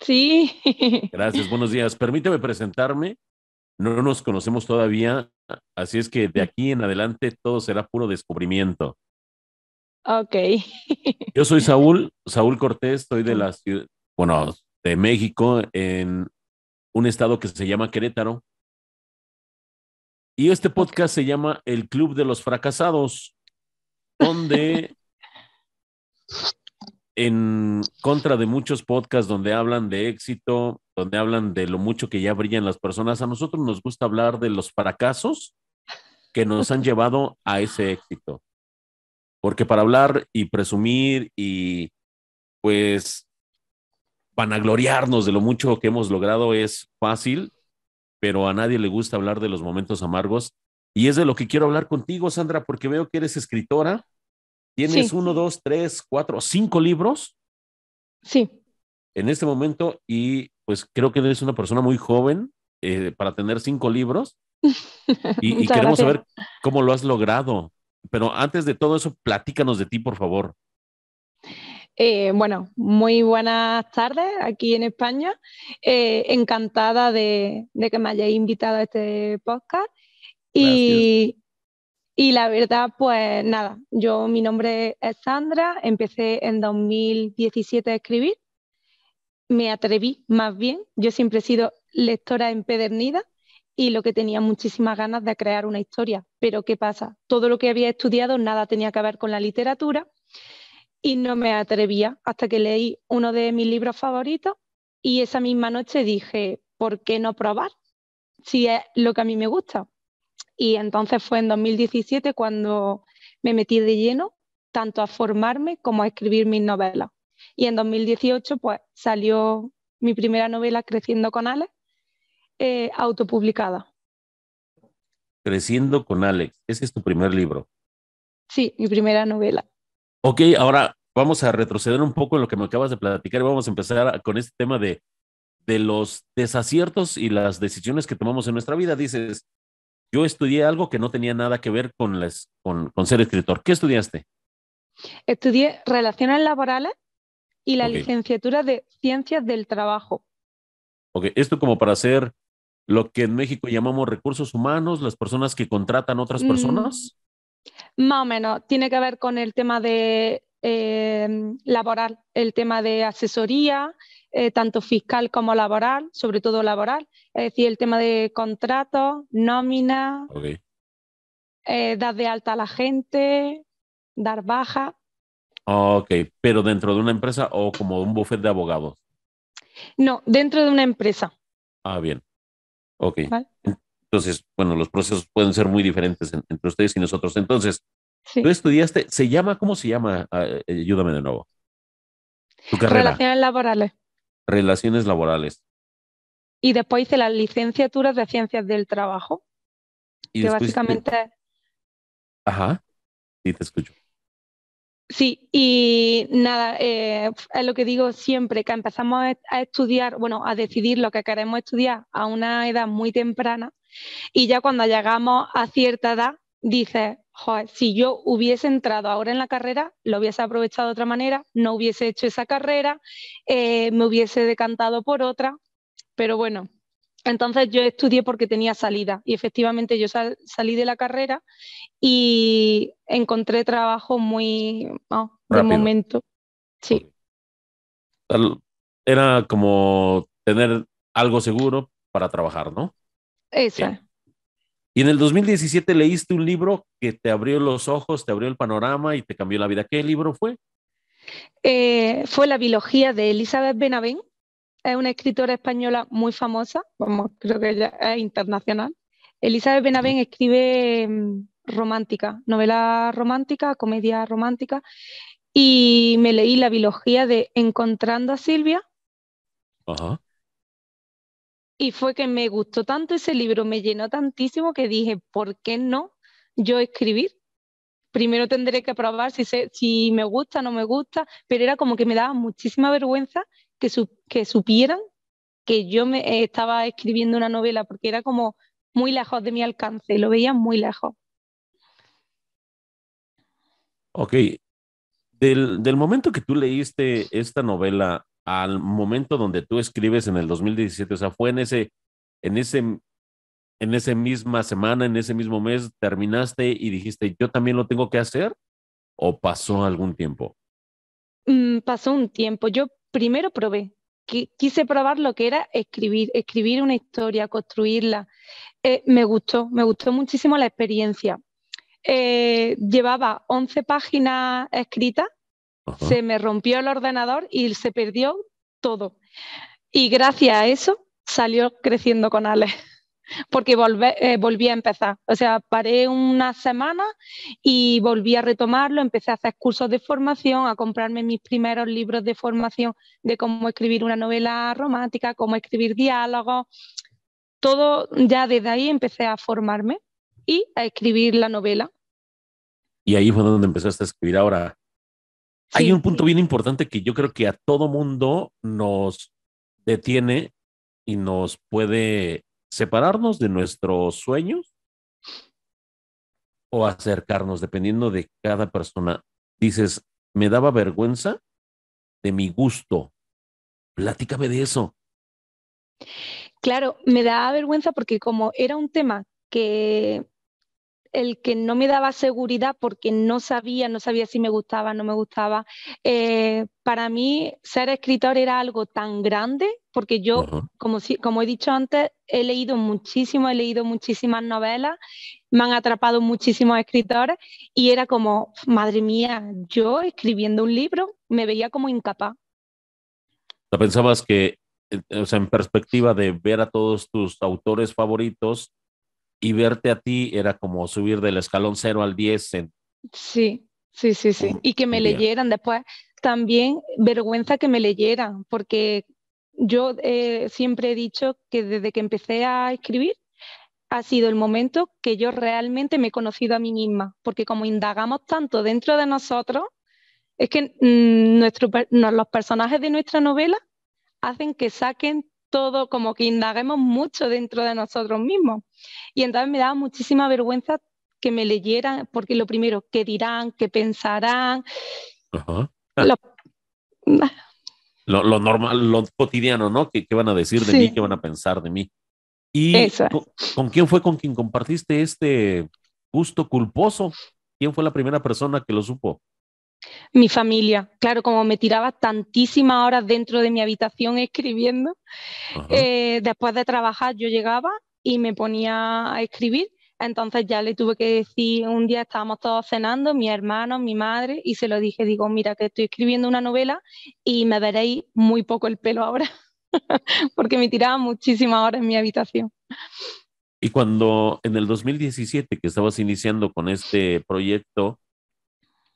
Sí. Gracias, buenos días. Permíteme presentarme. No nos conocemos todavía, así es que de aquí en adelante todo será puro descubrimiento. Ok. Yo soy Saúl, Saúl Cortés, Estoy de la ciudad, bueno, de México, en un estado que se llama Querétaro. Y este podcast se llama El Club de los Fracasados, donde en contra de muchos podcasts donde hablan de éxito, donde hablan de lo mucho que ya brillan las personas, a nosotros nos gusta hablar de los fracasos que nos han llevado a ese éxito. Porque para hablar y presumir y pues vanagloriarnos de lo mucho que hemos logrado es fácil, pero a nadie le gusta hablar de los momentos amargos. Y es de lo que quiero hablar contigo, Sandra, porque veo que eres escritora, Tienes uno, dos, tres, cuatro, cinco libros. Sí. En este momento, y pues creo que eres una persona muy joven eh, para tener cinco libros. y, queremos saber cómo lo has logrado. Pero antes de todo eso, platícanos de ti, por favor. Eh, bueno, muy buenas tardes aquí en España. Eh, encantada de, que me hayáis invitado a este podcast. Y, y la verdad, pues nada, yo mi nombre es Sandra, empecé en 2017 a escribir, me atreví más bien, yo siempre he sido lectora empedernida y lo que tenía muchísimas ganas de crear una historia, pero ¿qué pasa? Todo lo que había estudiado nada tenía que ver con la literatura y no me atrevía hasta que leí uno de mis libros favoritos y esa misma noche dije, ¿por qué no probar? Si es lo que a mí me gusta. Y entonces fue en 2017 cuando me metí de lleno, tanto a formarme como a escribir mis novelas. Y en 2018 pues, salió mi primera novela, Creciendo con Alex, eh, autopublicada. Creciendo con Alex, ese es tu primer libro. Sí, mi primera novela. Ok, ahora vamos a retroceder un poco en lo que me acabas de platicar y vamos a empezar con este tema de los desaciertos y las decisiones que tomamos en nuestra vida. Dices, yo estudié algo que no tenía nada que ver con, con, ser escritor. ¿Qué estudiaste? Estudié Relaciones Laborales y la licenciatura de Ciencias del Trabajo. Ok, esto como para hacer lo que en México llamamos recursos humanos, las personas que contratan otras mm, personas. más o menos, tiene que ver con el tema de eh, laboral, el tema de asesoría, eh, tanto fiscal como laboral, sobre todo laboral, es decir, el tema de contrato, nómina, eh, dar de alta a la gente, dar baja. Ok, pero dentro de una empresa o como un buffet de abogados. No, dentro de una empresa. Ah, bien. Ok. Entonces, bueno, los procesos pueden ser muy diferentes entre ustedes y nosotros. Entonces, tú estudiaste, ¿se llama, cómo se llama? Ah, eh, ayúdame de nuevo. carrera. Relaciones laborales. Relaciones laborales. Y después hice las licenciaturas de Ciencias del Trabajo. que básicamente... Ajá, sí, te escucho. Sí, y nada, eh, es lo que digo siempre, que empezamos a estudiar, bueno, a decidir lo que queremos estudiar a una edad muy temprana y ya cuando llegamos a cierta edad dice si yo hubiese entrado ahora en la carrera, lo hubiese aprovechado de otra manera, no hubiese hecho esa carrera, eh, me hubiese decantado por otra, pero bueno, entonces yo estudié porque tenía salida y efectivamente yo salí de la carrera y encontré trabajo muy ah, de momento. Sí. Era como tener algo seguro para trabajar, ¿no? Exacto. Y en el 2017 leíste un libro que te abrió los ojos, te abrió el panorama y te cambió la vida. ¿Qué libro fue? Eh, fue la biología de Elizabeth Benavén. Es una escritora española muy famosa, creo que es internacional. Elizabeth Benavén escribe mm, romántica, novela romántica, comedia romántica, y me leí la biología de Encontrando a Silvia. Ajá. Y fue que me gustó tanto ese libro, me llenó tantísimo que dije, ¿por qué no yo escribir? Primero tendré que probar si, si me gusta o no me gusta, pero era como que me daba muchísima vergüenza que, que supieran que yo me, eh, estaba escribiendo una novela, porque era como muy lejos de mi alcance, lo veía muy lejos. Ok. Del, del momento que tú leíste esta novela al momento donde tú escribes en el 2017, o sea, fue en ese, en ese, en esa misma semana, en ese mismo mes, terminaste y dijiste, yo también lo tengo que hacer, o pasó algún tiempo? Mm, pasó un tiempo. Yo primero probé, quise probar lo que era escribir, escribir una historia, construirla. Eh, me gustó, me gustó muchísimo la experiencia. Eh, llevaba 11 páginas escritas se me rompió el ordenador y se perdió todo. Y gracias a eso salió creciendo con Ale, porque eh, volví a empezar. O sea, paré una semana y volví a retomarlo, empecé a hacer cursos de formación, a comprarme mis primeros libros de formación de cómo escribir una novela romántica, cómo escribir diálogos. Todo ya desde ahí empecé a formarme y a escribir la novela. Y ahí fue donde empezaste a escribir ahora hay un punto bien importante que yo creo que a todo mundo nos detiene y nos puede separarnos de nuestros sueños o acercarnos, dependiendo de cada persona. Dices, me daba vergüenza de mi gusto. Platícame de eso. Claro, me daba vergüenza porque como era un tema que el que no me daba seguridad porque no sabía, no sabía si me gustaba, no me gustaba. Eh, para mí ser escritor era algo tan grande porque yo, como, como he dicho antes, he leído muchísimo, he leído muchísimas novelas, me han atrapado muchísimos escritores y era como, madre mía, yo escribiendo un libro me veía como incapaz. ¿Pensabas que, eh, en perspectiva de ver a todos tus autores favoritos, y verte a ti era como subir del escalón 0 al 10. Sí, sí, sí, sí. Y que me leyeran después. También vergüenza que me leyeran, porque yo eh, siempre he dicho que desde que empecé a escribir ha sido el momento que yo realmente me he conocido a mí misma, porque como indagamos tanto dentro de nosotros, es que mm, los personajes de nuestra novela hacen que saquen todo, como que indaguemos mucho dentro de nosotros mismos. Y entonces me daba muchísima vergüenza que me leyeran, porque lo primero, ¿qué dirán? ¿Qué pensarán? Lo, normal, lo cotidiano, ¿no? ¿Qué, van a decir de mí? ¿Qué van a pensar de mí? ¿Y Con, quién fue con quien compartiste este gusto culposo? ¿Quién fue la primera persona que lo supo? Mi familia, claro, como me tiraba tantísimas horas dentro de mi habitación escribiendo, eh, después de trabajar yo llegaba y me ponía a escribir. Entonces ya le tuve que decir, un día estábamos todos cenando, mi hermano, mi madre, y se lo dije, digo, mira que estoy escribiendo una novela y me veréis muy poco el pelo ahora, porque me tiraba muchísimas horas en mi habitación. Y cuando en el 2017 que estabas iniciando con este proyecto,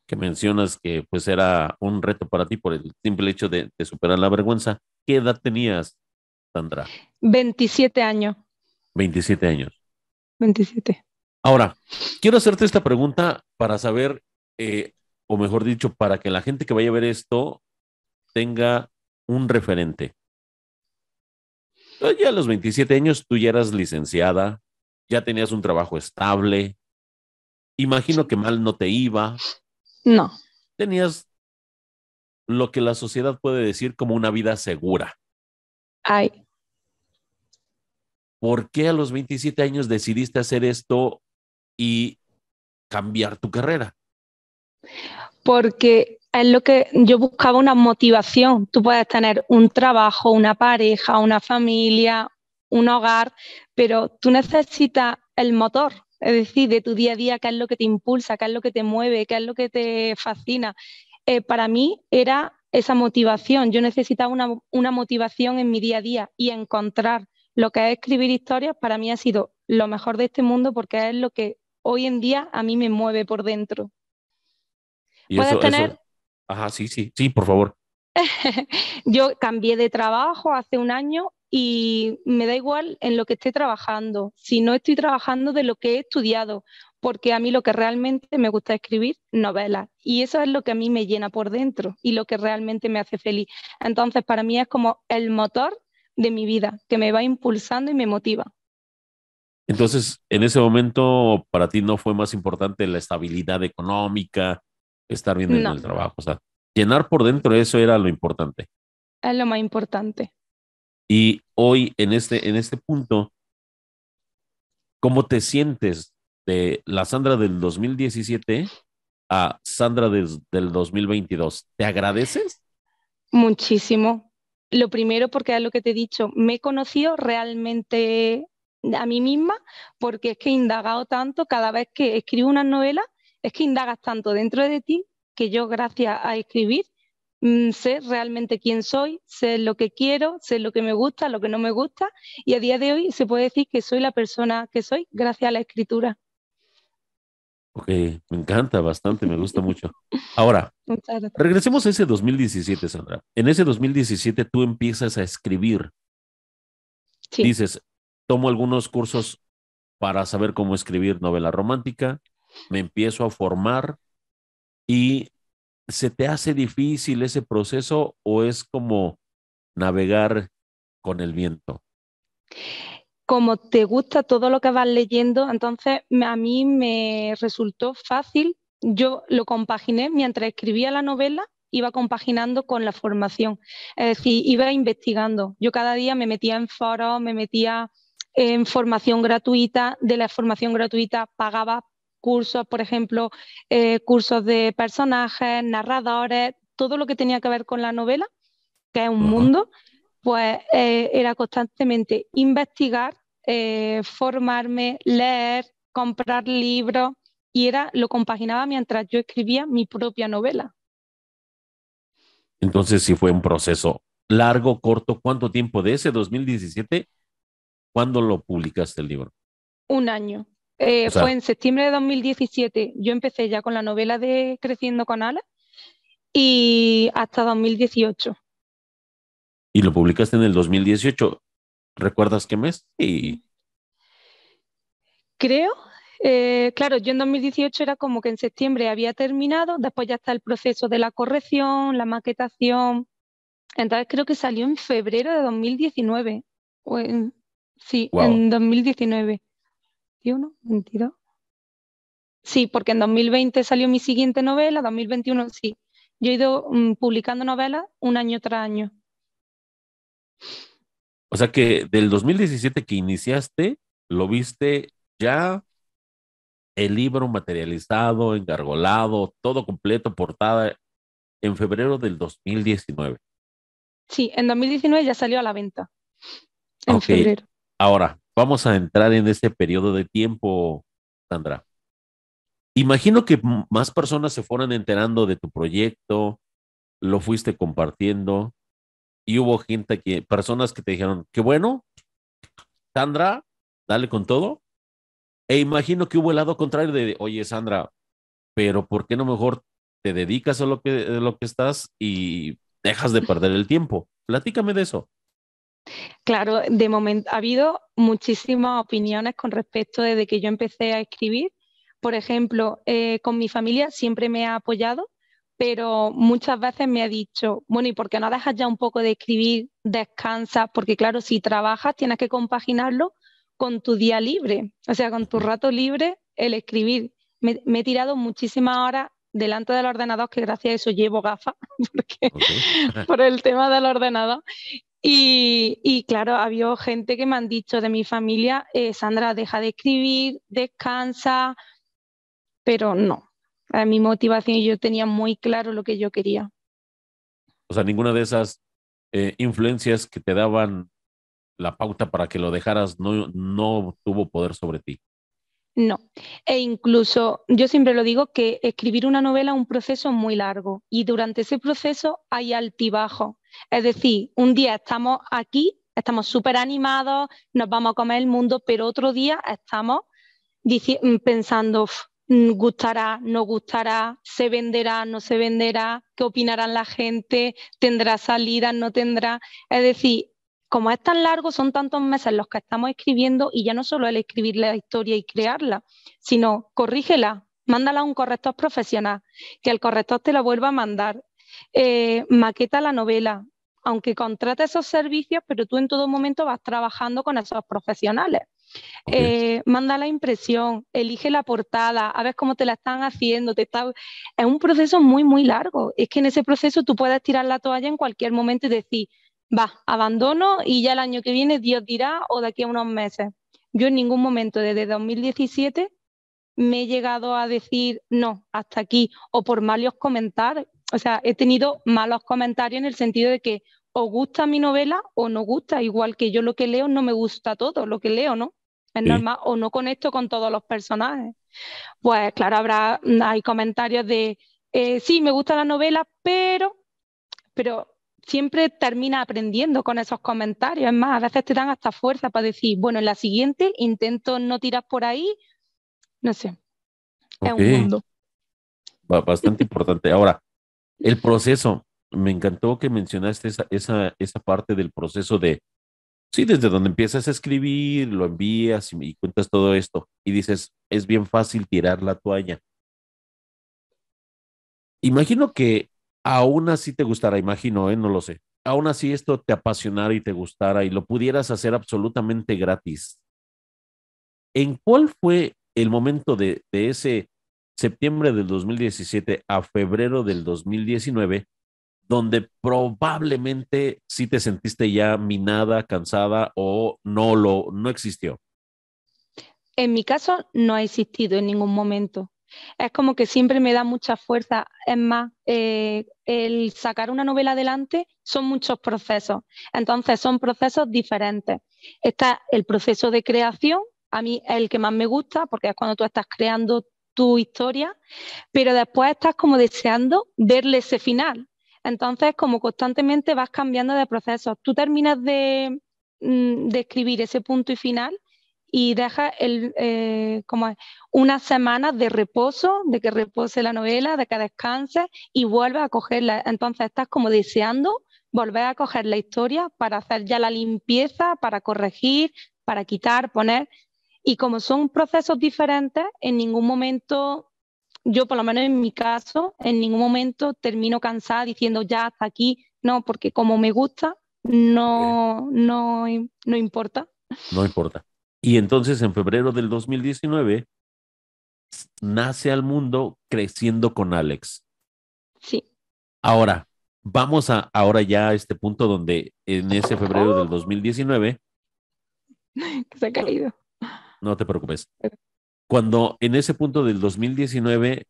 que mencionas que pues era un reto para ti por el simple hecho de, superar la vergüenza. ¿Qué edad tenías, Sandra? 27 años. 27 años. 27. Ahora, quiero hacerte esta pregunta para saber, eh, o mejor dicho, para que la gente que vaya a ver esto tenga un referente. Ya a los 27 años tú ya eras licenciada, ya tenías un trabajo estable, imagino que mal no te iba, no. Tenías lo que la sociedad puede decir como una vida segura. Ay. ¿Por qué a los 27 años decidiste hacer esto y cambiar tu carrera? Porque es lo que yo buscaba una motivación. Tú puedes tener un trabajo, una pareja, una familia, un hogar, pero tú necesitas el motor. Es decir, de tu día a día, qué es lo que te impulsa, qué es lo que te mueve, qué es lo que te fascina. Eh, para mí era esa motivación. Yo necesitaba una, motivación en mi día a día y encontrar lo que es escribir historias para mí ha sido lo mejor de este mundo porque es lo que hoy en día a mí me mueve por dentro. tener... Ajá, sí, sí, sí, por favor. Yo cambié de trabajo hace un año y me da igual en lo que esté trabajando, si no estoy trabajando de lo que he estudiado, porque a mí lo que realmente me gusta escribir, novelas, y eso es lo que a mí me llena por dentro y lo que realmente me hace feliz. Entonces, para mí es como el motor de mi vida, que me va impulsando y me motiva. Entonces, en ese momento, para ti no fue más importante la estabilidad económica, estar bien en el trabajo, o sea, llenar por dentro eso era lo importante. Es lo más importante. Y hoy en este, en este punto, ¿cómo te sientes de la Sandra del 2017 a Sandra del 2022? ¿Te agradeces? Muchísimo. Lo primero, porque es lo que te he dicho, me he conocido realmente a mí misma, porque es que he indagado tanto, cada vez que escribo una novela, es que indagas tanto dentro de ti, que yo gracias a escribir Mm, sé realmente quién soy, sé lo que quiero, sé lo que me gusta, lo que no me gusta, y a día de hoy se puede decir que soy la persona que soy gracias a la escritura. Ok, me encanta bastante, me gusta mucho. Ahora, regresemos a ese 2017, Sandra. En ese 2017 tú empiezas a escribir. Dices, tomo algunos cursos para saber cómo escribir novela romántica, me empiezo a formar y ¿se te hace difícil ese proceso o es como navegar con el viento? Como te gusta todo lo que vas leyendo, entonces a mí me resultó fácil. Yo lo compaginé mientras escribía la novela, iba compaginando con la formación. Es decir, iba investigando. Yo cada día me metía en foros, me metía en formación gratuita, de la formación gratuita pagaba cursos, por ejemplo, eh, cursos de personajes, narradores, todo lo que tenía que ver con la novela, que es un mundo, pues eh, era constantemente investigar, eh, formarme, leer, comprar libros y era lo compaginaba mientras yo escribía mi propia novela. Entonces si fue un proceso largo, corto. ¿Cuánto tiempo de ese 2017? ¿Cuándo lo publicaste el libro? Un año. Eh, fue en septiembre de 2017. Yo empecé ya con la novela de Creciendo con Alas y hasta 2018. Y lo publicaste en el 2018. ¿Recuerdas qué mes? Y... Creo, eh, claro, yo en 2018 era como que en septiembre había terminado, después ya está el proceso de la corrección, la maquetación. Entonces creo que salió en febrero de 2019. O en, sí, en 2019. 21, 22. Sí, porque en 2020 salió mi siguiente novela, 2021 sí. Yo he ido mm, publicando novelas un año tras año. O sea que del 2017 que iniciaste, lo viste ya el libro materializado, engargolado, todo completo, portada, en febrero del 2019. Sí, en 2019 ya salió a la venta. En febrero. Ahora, vamos a entrar en este periodo de tiempo, Sandra. Imagino que más personas se fueron enterando de tu proyecto, lo fuiste compartiendo y hubo gente que, personas que te dijeron, qué bueno, Sandra, dale con todo. E imagino que hubo el lado contrario de, oye, Sandra, pero ¿por qué no mejor te dedicas a lo que, a lo que estás y dejas de perder el tiempo? Platícame de eso. Claro, de momento ha habido muchísimas opiniones con respecto desde que yo empecé a escribir. Por ejemplo, eh, con mi familia siempre me ha apoyado, pero muchas veces me ha dicho, bueno, ¿y por qué no dejas ya un poco de escribir? Descansa, porque claro, si trabajas tienes que compaginarlo con tu día libre, o sea, con tu rato libre, el escribir. Me, he tirado muchísimas horas delante del ordenador, que gracias a eso llevo gafas, porque por el tema del ordenador. Y, claro, había gente que me han dicho de mi familia, eh, Sandra, deja de escribir, descansa, pero no. A mi motivación yo tenía muy claro lo que yo quería. O sea, ninguna de esas eh, influencias que te daban la pauta para que lo dejaras no, no tuvo poder sobre ti. No, e incluso yo siempre lo digo que escribir una novela es un proceso muy largo y durante ese proceso hay altibajos. Es decir, un día estamos aquí, estamos súper animados, nos vamos a comer el mundo, pero otro día estamos pensando, gustará, no gustará, se venderá, no se venderá, qué opinarán la gente, tendrá salida, no tendrá. Es decir, como es tan largo, son tantos meses los que estamos escribiendo y ya no solo el escribir la historia y crearla, sino corrígela, mándala a un corrector profesional, que el corrector te la vuelva a mandar, eh, maqueta la novela, aunque contrate esos servicios, pero tú en todo momento vas trabajando con esos profesionales. Eh, manda la impresión, elige la portada, a ver cómo te la están haciendo. Te está... Es un proceso muy, muy largo. Es que en ese proceso tú puedes tirar la toalla en cualquier momento y decir, va, abandono y ya el año que viene Dios dirá o de aquí a unos meses. Yo en ningún momento desde 2017 me he llegado a decir no, hasta aquí, o por malos comentarios, o sea, he tenido malos comentarios en el sentido de que o gusta mi novela o no gusta, igual que yo lo que leo no me gusta todo lo que leo, ¿no? Es normal, o no conecto con todos los personajes. Pues claro, habrá, hay comentarios de, eh, sí, me gusta la novela, pero, pero siempre termina aprendiendo con esos comentarios. Es más, a veces te dan hasta fuerza para decir, bueno, en la siguiente intento no tirar por ahí. No sé. Es un mundo. Bastante importante. Ahora, el proceso. Me encantó que mencionaste esa, esa, parte del proceso de, sí, desde donde empiezas a escribir, lo envías y cuentas todo esto y dices, es bien fácil tirar la toalla. Imagino que aún así te gustará, imagino, ¿eh? no lo sé, aún así esto te apasionara y te gustara y lo pudieras hacer absolutamente gratis, ¿en cuál fue el momento de, ese septiembre del 2017 a febrero del 2019 donde probablemente sí te sentiste ya minada, cansada o no lo no existió? En mi caso no ha existido en ningún momento es como que siempre me da mucha fuerza. Es más, eh, el sacar una novela adelante son muchos procesos, entonces son procesos diferentes. Está el proceso de creación, a mí es el que más me gusta porque es cuando tú estás creando tu historia, pero después estás como deseando verle ese final. Entonces, como constantemente vas cambiando de proceso. Tú terminas mm, de escribir ese punto y final y deja el, eh, como una semana de reposo, de que repose la novela, de que descanse y vuelve a cogerla. Entonces estás como deseando volver a coger la historia para hacer ya la limpieza, para corregir, para quitar, poner. Y como son procesos diferentes, en ningún momento, yo por lo menos en mi caso, en ningún momento termino cansada diciendo ya hasta aquí, no, porque como me gusta, no, no, no importa. No importa. Y entonces en febrero del 2019 nace al mundo creciendo con Alex. Sí. Ahora, vamos a ahora ya a este punto donde en ese febrero del 2019 que se ha caído. No te preocupes. Cuando en ese punto del 2019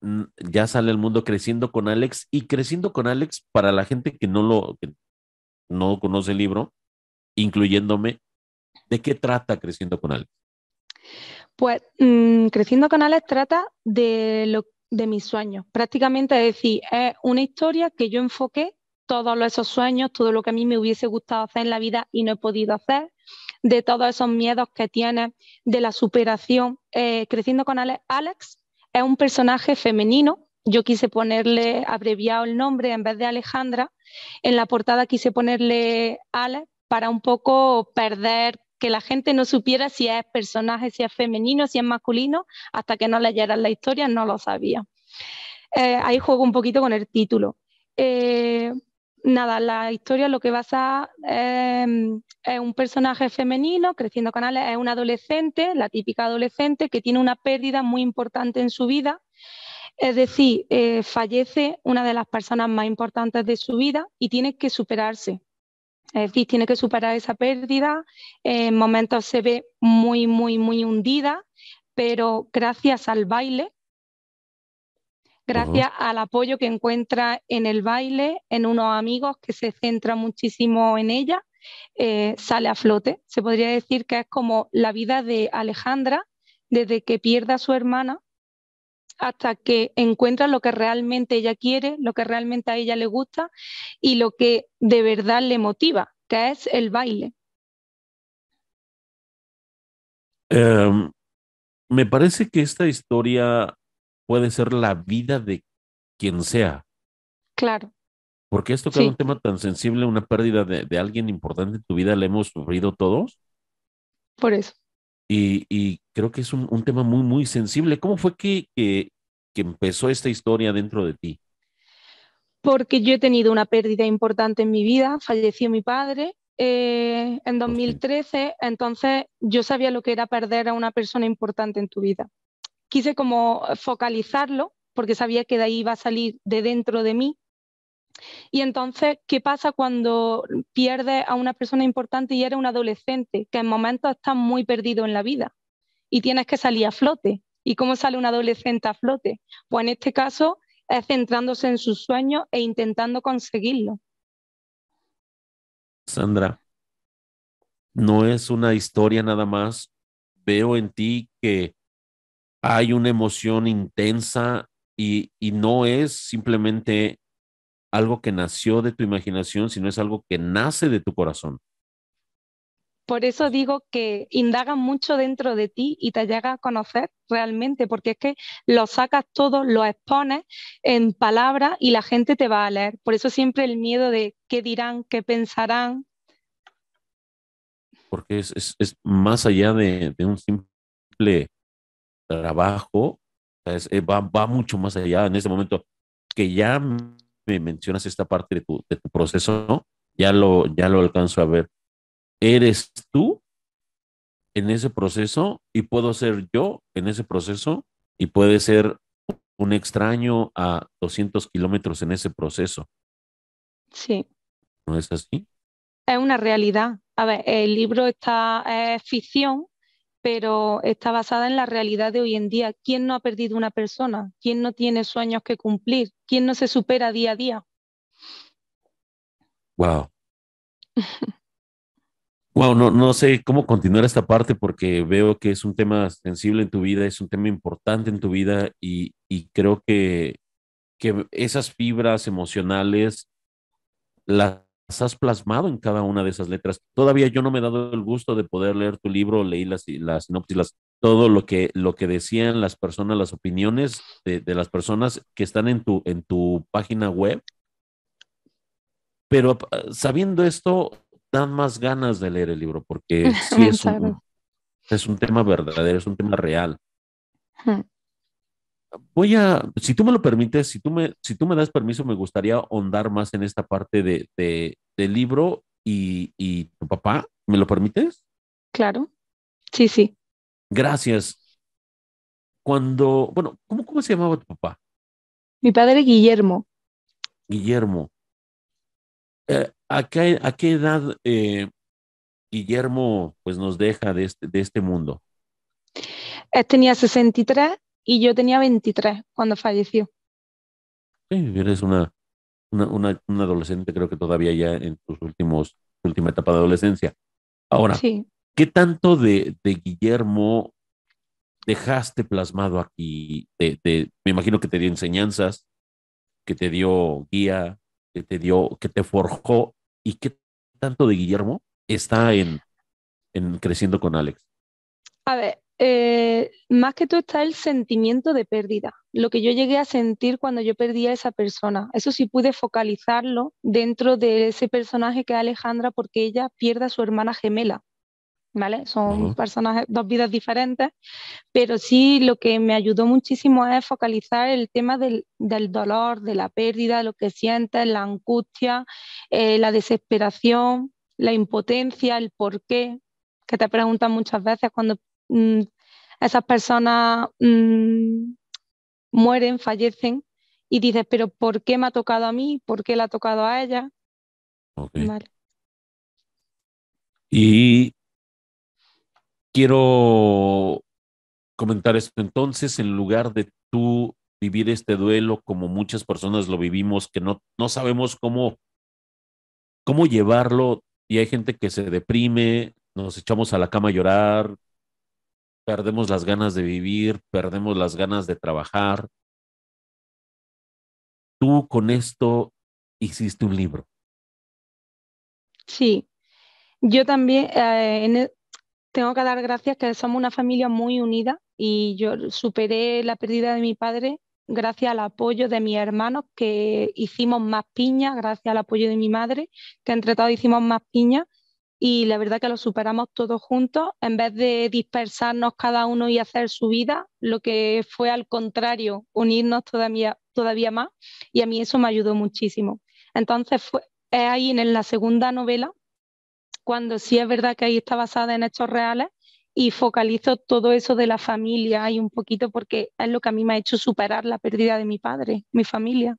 mm, ya sale el mundo creciendo con Alex y creciendo con Alex para la gente que no lo que no conoce el libro, incluyéndome, ¿De qué trata Creciendo con Alex? Pues mm, Creciendo con Alex trata de, lo, de mis sueños. Prácticamente, es decir, es una historia que yo enfoqué todos esos sueños, todo lo que a mí me hubiese gustado hacer en la vida y no he podido hacer, de todos esos miedos que tiene, de la superación. Eh, creciendo con Alex, Alex es un personaje femenino. Yo quise ponerle abreviado el nombre en vez de Alejandra. En la portada quise ponerle Alex para un poco perder que la gente no supiera si es personaje, si es femenino, si es masculino, hasta que no leyeran la historia, no lo sabía. Eh, ahí juego un poquito con el título. Eh, nada, la historia lo que basa em, es un personaje femenino creciendo canales, es una adolescente, la típica adolescente que tiene una pérdida muy importante en su vida, es decir, eh, fallece una de las personas más importantes de su vida y tiene que superarse. Es decir, tiene que superar esa pérdida. En momentos se ve muy, muy, muy hundida, pero gracias al baile, gracias al apoyo que encuentra en el baile, en unos amigos que se centran muchísimo en ella, eh, sale a flote. Se podría decir que es como la vida de Alejandra desde que pierde a su hermana hasta que encuentra lo que realmente ella quiere, lo que realmente a ella le gusta y lo que de verdad le motiva, que es el baile. Em, me parece que esta historia puede ser la vida de quien sea. Claro. Porque esto que es un tema tan sensible, una pérdida de, de alguien importante en tu vida, la hemos sufrido todos. Por eso y, creo que es un, tema muy, muy sensible. ¿Cómo fue que, empezó esta historia dentro de ti? Porque yo he tenido una pérdida importante en mi vida, falleció mi padre eh, en 2013, entonces yo sabía lo que era perder a una persona importante en tu vida. Quise como focalizarlo porque sabía que de ahí iba a salir de dentro de mí y entonces, ¿qué pasa cuando pierdes a una persona importante y eres un adolescente que en momentos está muy perdido en la vida y tienes que salir a flote? ¿Y cómo sale un adolescente a flote? Pues en este caso es centrándose en sus sueños e intentando conseguirlo. Sandra, no es una historia nada más. Veo en ti que hay una emoción intensa y no es simplemente algo que nació de tu imaginación, si no es algo que nace de tu corazón. Por eso digo que indaga mucho dentro de ti y te llega a conocer realmente, porque es que lo sacas todo, lo expones en palabras y la gente te va a leer. Por eso siempre el miedo de qué dirán, qué pensarán. Porque es, más allá de, un simple trabajo, eh, va, va mucho más allá en este momento, que ya me mencionas esta parte de tu, proceso, ya, lo, ya lo alcanzo a ver. Eres tú en ese proceso y puedo ser yo en ese proceso y puede ser un extraño a 200 kilómetros en ese proceso. Sí. ¿No es así? Es una realidad. A ver, el libro está, es eh, ficción, pero está basada en la realidad de hoy en día. ¿Quién no ha perdido una persona? ¿Quién no tiene sueños que cumplir? ¿Quién no se supera día a día? Wow. wow, no, sé cómo continuar esta parte porque veo que es un tema sensible en tu vida, es un tema importante en tu vida y, creo que, que esas fibras emocionales las has plasmado en cada una de esas letras. Todavía yo no me he dado el gusto de poder leer tu libro, leí las, las sinopsis, las, todo lo que, lo que decían las personas, las opiniones de, de, las personas que están en tu, en tu página web. Pero ah, sabiendo esto, dan más ganas de leer el libro, porque sí es un, es un tema verdadero, es un tema real voy a, si tú me lo permites, si tú me, si tú me das permiso, me gustaría ahondar más en esta parte de, de, del libro y, y tu papá. ¿Me lo permites? Claro. Sí, sí. Gracias. Cuando, bueno, ¿cómo, cómo se llamaba tu papá? Mi padre Guillermo. Guillermo. Eh, ¿a, qué, edad eh, Guillermo pues, nos deja de este, de este mundo? Eh, tenía 63 y yo tenía 23 cuando falleció. Sí, eres una, una, adolescente, creo que todavía ya en tus últimos, última etapa de adolescencia. Ahora, ¿qué tanto de, Guillermo dejaste plasmado aquí? me imagino que te dio enseñanzas, que te dio guía, que te dio, que te forjó, y qué tanto de Guillermo está en, en creciendo con Alex. A ver, eh, más que todo está el sentimiento de pérdida, lo que yo llegué a sentir cuando yo perdí a esa persona. Eso sí pude focalizarlo dentro de ese personaje que es Alejandra porque ella pierde a su hermana gemela. ¿Vale? Son personajes, dos vidas diferentes, pero sí lo que me ayudó muchísimo es focalizar el tema del, dolor, de la pérdida, lo que sientes, la angustia, eh, la desesperación, la impotencia, el por qué, que te preguntan muchas veces cuando Mm, esas personas mm, mueren, fallecen y dices, pero ¿por qué me ha tocado a mí? ¿Por qué le ha tocado a ella? Y quiero comentar esto entonces, en lugar de tú vivir este duelo como muchas personas lo vivimos, que no, no sabemos cómo, cómo llevarlo y hay gente que se deprime, nos echamos a la cama a llorar, perdemos las ganas de vivir, perdemos las ganas de trabajar. Tú con esto hiciste un libro. Sí, yo también eh, e, tengo que dar gracias que somos una familia muy unida y yo superé la pérdida de mi padre gracias al apoyo de mis hermanos que hicimos más piña, gracias al apoyo de mi madre, que entre todos hicimos más piña y la verdad que lo superamos todos juntos, en vez de dispersarnos cada uno y hacer su vida, lo que fue al contrario, unirnos todavía, todavía más y a mí eso me ayudó muchísimo. Entonces fue es ahí en la segunda novela, cuando sí es verdad que ahí está basada en hechos reales y focalizo todo eso de la familia ahí un poquito porque es lo que a mí me ha hecho superar la pérdida de mi padre, mi familia.